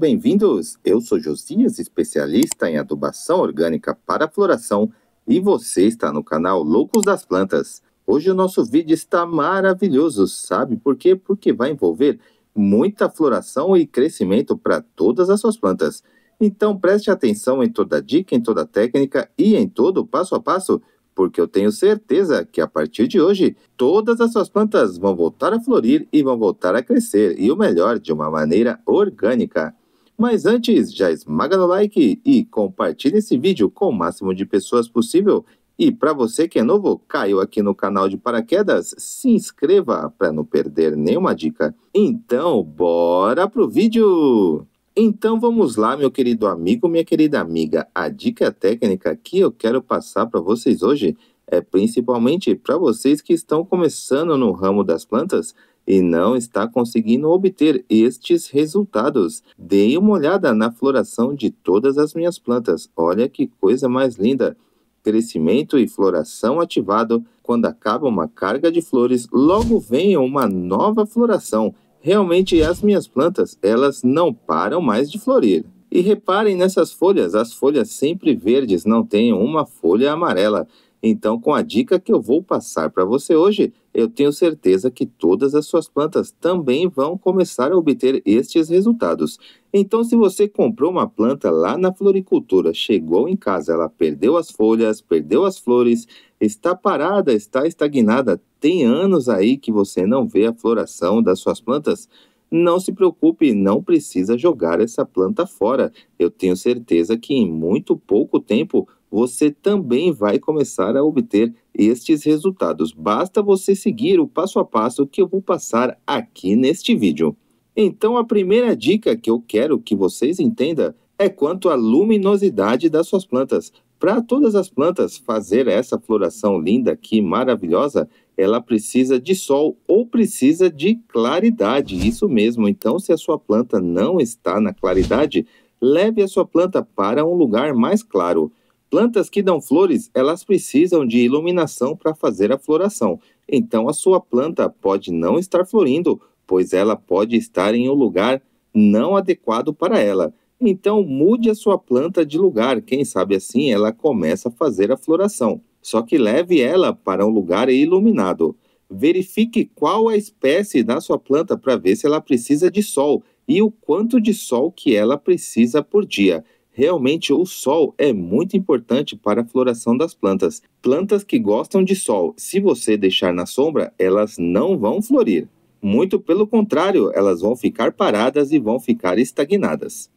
bem-vindos! Eu sou Josias, especialista em adubação orgânica para floração e você está no canal Loucos das Plantas. Hoje o nosso vídeo está maravilhoso, sabe por quê? Porque vai envolver muita floração e crescimento para todas as suas plantas. Então preste atenção em toda dica, em toda técnica e em todo passo a passo, porque eu tenho certeza que a partir de hoje todas as suas plantas vão voltar a florir e vão voltar a crescer, e o melhor, de uma maneira orgânica. Mas antes, já esmaga no like e compartilha esse vídeo com o máximo de pessoas possível. E para você que é novo, caiu aqui no canal de paraquedas, se inscreva para não perder nenhuma dica. Então, bora pro vídeo! Então vamos lá, meu querido amigo, minha querida amiga. A dica técnica que eu quero passar para vocês hoje é principalmente para vocês que estão começando no ramo das plantas e não está conseguindo obter estes resultados. Dei uma olhada na floração de todas as minhas plantas. Olha que coisa mais linda! Crescimento e floração ativado. Quando acaba uma carga de flores, logo vem uma nova floração. Realmente as minhas plantas, elas não param mais de florir. E reparem nessas folhas, as folhas sempre verdes, não tem uma folha amarela. Então, com a dica que eu vou passar para você hoje, eu tenho certeza que todas as suas plantas também vão começar a obter estes resultados. Então, se você comprou uma planta lá na floricultura, chegou em casa, ela perdeu as folhas, perdeu as flores, está parada, está estagnada, tem anos aí que você não vê a floração das suas plantas, não se preocupe, não precisa jogar essa planta fora. Eu tenho certeza que em muito pouco tempo você também vai começar a obter estes resultados. Basta você seguir o passo a passo que eu vou passar aqui neste vídeo. Então, a primeira dica que eu quero que vocês entendam é quanto à luminosidade das suas plantas. Para todas as plantas fazer essa floração linda aqui, maravilhosa, ela precisa de sol ou precisa de claridade, isso mesmo. Então, se a sua planta não está na claridade, leve a sua planta para um lugar mais claro. Plantas que dão flores, elas precisam de iluminação para fazer a floração. Então a sua planta pode não estar florindo, pois ela pode estar em um lugar não adequado para ela. Então mude a sua planta de lugar, quem sabe assim ela começa a fazer a floração. Só que leve ela para um lugar iluminado. Verifique qual a espécie da sua planta para ver se ela precisa de sol e o quanto de sol que ela precisa por dia. Realmente, o sol é muito importante para a floração das plantas. Plantas que gostam de sol, se você deixar na sombra, elas não vão florir. Muito pelo contrário, elas vão ficar paradas e vão ficar estagnadas.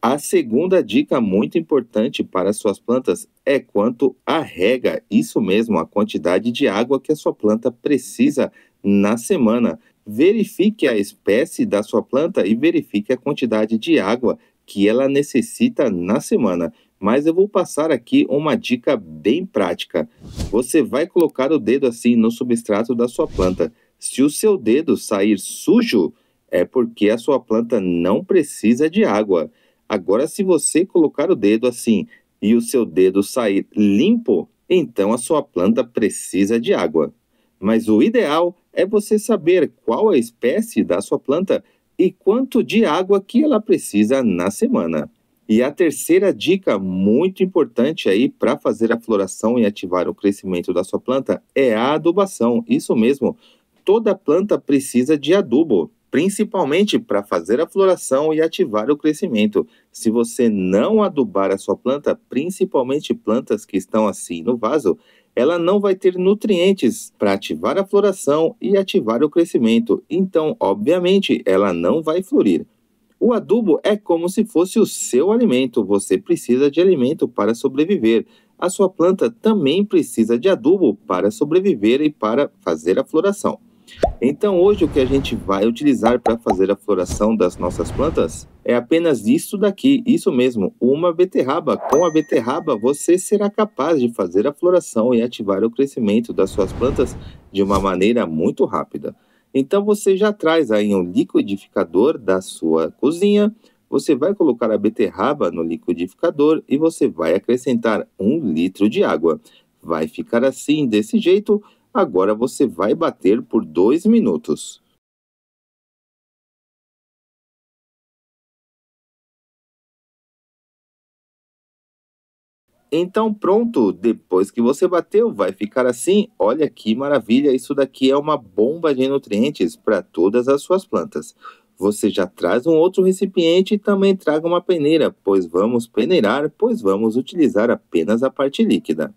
A segunda dica muito importante para suas plantas é quanto à rega, isso mesmo, a quantidade de água que a sua planta precisa na semana. Verifique a espécie da sua planta e verifique a quantidade de água que ela necessita na semana. Mas eu vou passar aqui uma dica bem prática. Você vai colocar o dedo assim no substrato da sua planta. Se o seu dedo sair sujo, é porque a sua planta não precisa de água. Agora, se você colocar o dedo assim e o seu dedo sair limpo, então a sua planta precisa de água. Mas o ideal é você saber qual a espécie da sua planta e quanto de água que ela precisa na semana. E a terceira dica muito importante aí para fazer a floração e ativar o crescimento da sua planta é a adubação. Isso mesmo, toda planta precisa de adubo, principalmente para fazer a floração e ativar o crescimento. Se você não adubar a sua planta, principalmente plantas que estão assim no vaso, ela não vai ter nutrientes para ativar a floração e ativar o crescimento, então, obviamente, ela não vai florir. O adubo é como se fosse o seu alimento, você precisa de alimento para sobreviver. A sua planta também precisa de adubo para sobreviver e para fazer a floração. Então, hoje, o que a gente vai utilizar para fazer a floração das nossas plantas? É apenas isso daqui, isso mesmo, uma beterraba. Com a beterraba, você será capaz de fazer a floração e ativar o crescimento das suas plantas de uma maneira muito rápida. Então você já traz aí um liquidificador da sua cozinha, você vai colocar a beterraba no liquidificador e você vai acrescentar um litro de água. Vai ficar assim, desse jeito. Agora você vai bater por dois minutos. Então pronto, depois que você bateu, vai ficar assim. Olha que maravilha, isso daqui é uma bomba de nutrientes para todas as suas plantas. Você já traz um outro recipiente e também traga uma peneira, pois vamos peneirar, pois vamos utilizar apenas a parte líquida.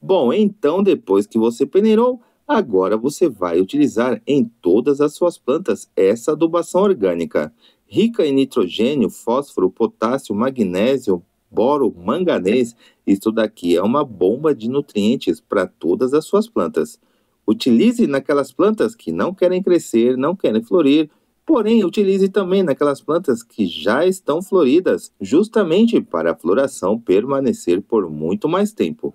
Bom, então depois que você peneirou, agora você vai utilizar em todas as suas plantas essa adubação orgânica, rica em nitrogênio, fósforo, potássio, magnésio, boro, manganês, isso daqui é uma bomba de nutrientes para todas as suas plantas. Utilize naquelas plantas que não querem crescer, não querem florir, porém utilize também naquelas plantas que já estão floridas, justamente para a floração permanecer por muito mais tempo.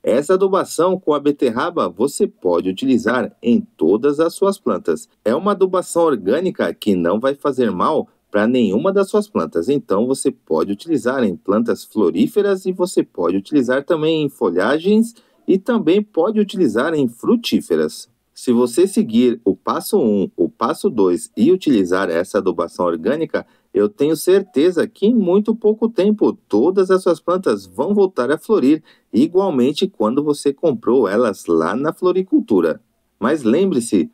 Essa adubação com a beterraba você pode utilizar em todas as suas plantas. É uma adubação orgânica que não vai fazer mal para nenhuma das suas plantas. Então você pode utilizar em plantas floríferas e você pode utilizar também em folhagens e também pode utilizar em frutíferas. Se você seguir o passo 1, o passo 2 e utilizar essa adubação orgânica, eu tenho certeza que em muito pouco tempo todas as suas plantas vão voltar a florir, igualmente quando você comprou elas lá na floricultura. Mas lembre-se,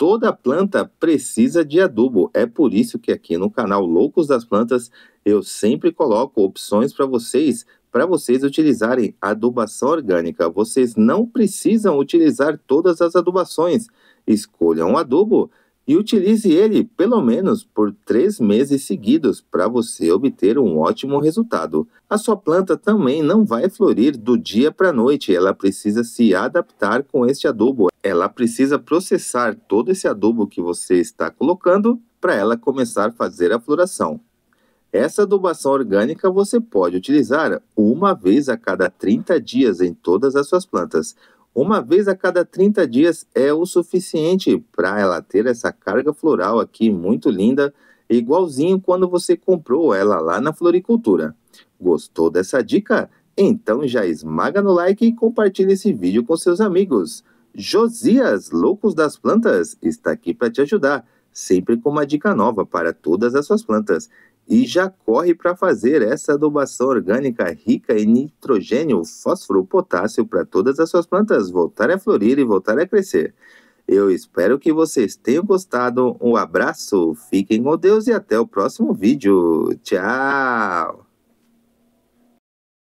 toda planta precisa de adubo. É por isso que aqui no canal Loucos das Plantas eu sempre coloco opções para vocês, para vocês utilizarem adubação orgânica. Vocês não precisam utilizar todas as adubações. Escolham um adubo e utilize ele pelo menos por três meses seguidos para você obter um ótimo resultado. A sua planta também não vai florir do dia para a noite, ela precisa se adaptar com este adubo, ela precisa processar todo esse adubo que você está colocando para ela começar a fazer a floração. Essa adubação orgânica você pode utilizar uma vez a cada 30 dias em todas as suas plantas. Uma vez a cada 30 dias é o suficiente para ela ter essa carga floral aqui muito linda, igualzinho quando você comprou ela lá na floricultura. Gostou dessa dica? Então já esmaga no like e compartilha esse vídeo com seus amigos. Josias, Loucos das Plantas, está aqui para te ajudar, sempre com uma dica nova para todas as suas plantas e já corre para fazer essa adubação orgânica rica em nitrogênio, fósforo, potássio para todas as suas plantas voltarem a florir e voltarem a crescer. Eu espero que vocês tenham gostado. Um abraço, fiquem com Deus e até o próximo vídeo. Tchau!